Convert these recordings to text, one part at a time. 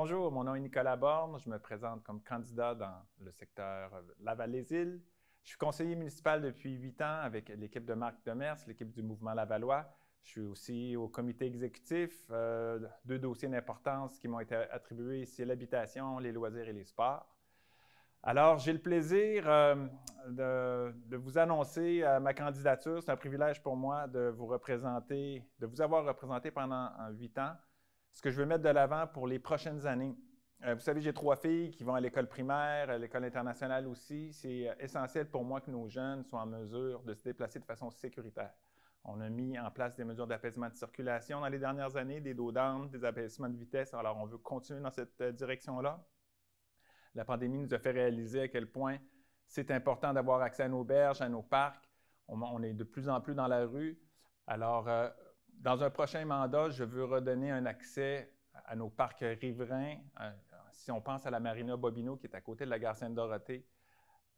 Bonjour, mon nom est Nicolas Borne. Je me présente comme candidat dans le secteur Laval-les-Îles. Je suis conseiller municipal depuis huit ans avec l'équipe de Marc Demers, l'équipe du mouvement Lavallois. Je suis aussi au comité exécutif. Euh, deux dossiers d'importance qui m'ont été attribués, c'est l'habitation, les loisirs et les sports. Alors, j'ai le plaisir euh, de, vous annoncer euh, ma candidature. C'est un privilège pour moi de vous représenter, de vous avoir représenté pendant huit ans ce que je veux mettre de l'avant pour les prochaines années. Euh, vous savez, j'ai trois filles qui vont à l'école primaire, à l'école internationale aussi. C'est euh, essentiel pour moi que nos jeunes soient en mesure de se déplacer de façon sécuritaire. On a mis en place des mesures d'apaisement de circulation dans les dernières années, des dos d'armes, des apaisements de vitesse. Alors, on veut continuer dans cette euh, direction-là. La pandémie nous a fait réaliser à quel point c'est important d'avoir accès à nos berges, à nos parcs. On, est de plus en plus dans la rue. Alors, dans un prochain mandat, je veux redonner un accès à nos parcs riverains. Euh, si on pense à la Marina Bobino qui est à côté de la gare Sainte-Dorothée,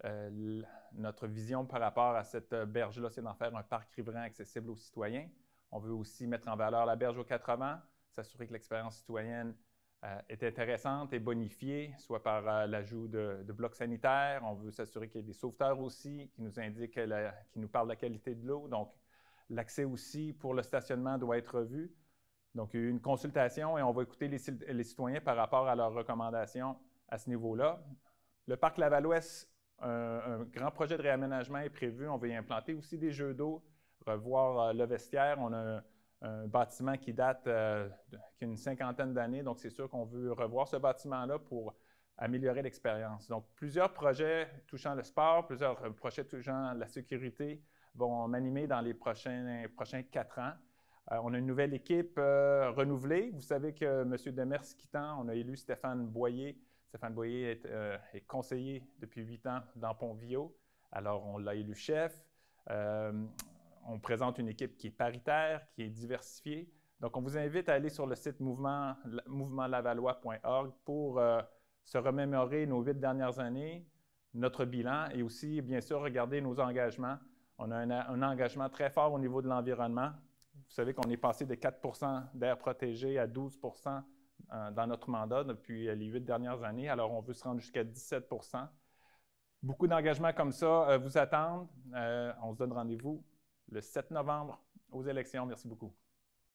euh, notre vision par rapport à cette euh, berge-là, c'est d'en faire un parc riverain accessible aux citoyens. On veut aussi mettre en valeur la berge aux 80, s'assurer que l'expérience citoyenne est intéressante et bonifiée, soit par l'ajout de, blocs sanitaires. On veut s'assurer qu'il y ait des sauveteurs aussi qui nous indiquent, qui nous parlent de la qualité de l'eau. Donc, L'accès aussi pour le stationnement doit être revu. Donc, il y a une consultation et on va écouter les, citoyens par rapport à leurs recommandations à ce niveau-là. Le parc Laval-Ouest, un, grand projet de réaménagement est prévu. On veut y implanter aussi des jeux d'eau, revoir euh, le vestiaire. On a un, bâtiment qui date euh, d'une cinquantaine d'années, donc c'est sûr qu'on veut revoir ce bâtiment-là pour améliorer l'expérience. Donc, plusieurs projets touchant le sport, plusieurs euh, projets touchant la sécurité vont m'animer dans les prochains, prochains quatre ans. Euh, on a une nouvelle équipe euh, renouvelée. Vous savez que M. Demers quittant, on a élu Stéphane Boyer. Stéphane Boyer est, conseiller depuis huit ans dans Pontvio. Alors, on l'a élu chef. on présente une équipe qui est paritaire, qui est diversifiée. Donc, on vous invite à aller sur le site mouvement, mouvement pour se remémorer nos huit dernières années, notre bilan et aussi, bien sûr, regarder nos engagements. On a un, engagement très fort au niveau de l'environnement. Vous savez qu'on est passé de 4 d'air protégé à 12 euh, dans notre mandat depuis les huit dernières années. Alors, on veut se rendre jusqu'à 17 Beaucoup d'engagements comme ça euh, vous attendent. Euh, on se donne rendez-vous le 7 novembre aux élections. Merci beaucoup.